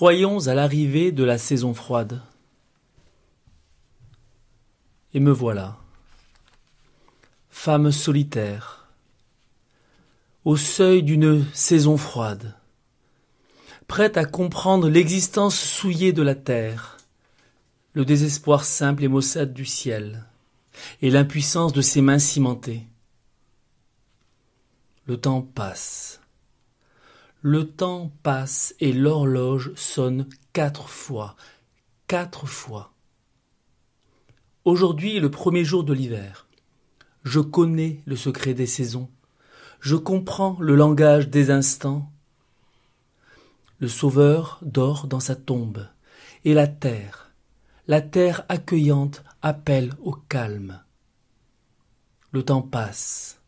Croyons à l'arrivée de la saison froide. Et me voilà, femme solitaire, au seuil d'une saison froide, prête à comprendre l'existence souillée de la terre, le désespoir simple et maussade du ciel, et l'impuissance de ses mains cimentées. Le temps passe. Le temps passe et l'horloge sonne quatre fois. Quatre fois. Aujourd'hui est le premier jour de l'hiver. Je connais le secret des saisons. Je comprends le langage des instants. Le Sauveur dort dans sa tombe, et la terre, la terre accueillante, appelle au calme. Le temps passe,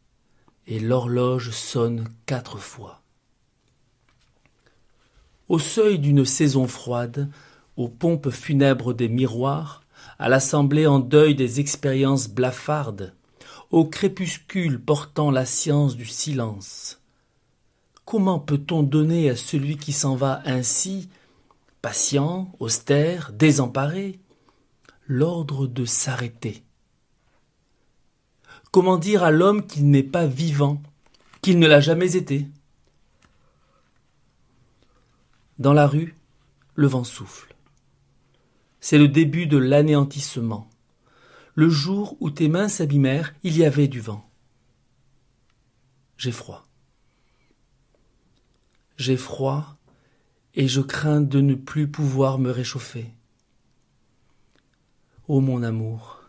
et l'horloge sonne quatre fois au seuil d'une saison froide, aux pompes funèbres des miroirs, à l'assemblée en deuil des expériences blafardes, au crépuscule portant la science du silence. Comment peut-on donner à celui qui s'en va ainsi, patient, austère, désemparé, l'ordre de s'arrêter Comment dire à l'homme qu'il n'est pas vivant, qu'il ne l'a jamais été dans la rue, le vent souffle. C'est le début de l'anéantissement. Le jour où tes mains s'abîmèrent, il y avait du vent. J'ai froid. J'ai froid et je crains de ne plus pouvoir me réchauffer. Ô mon amour,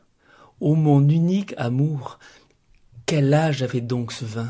ô mon unique amour, quel âge avait donc ce vin?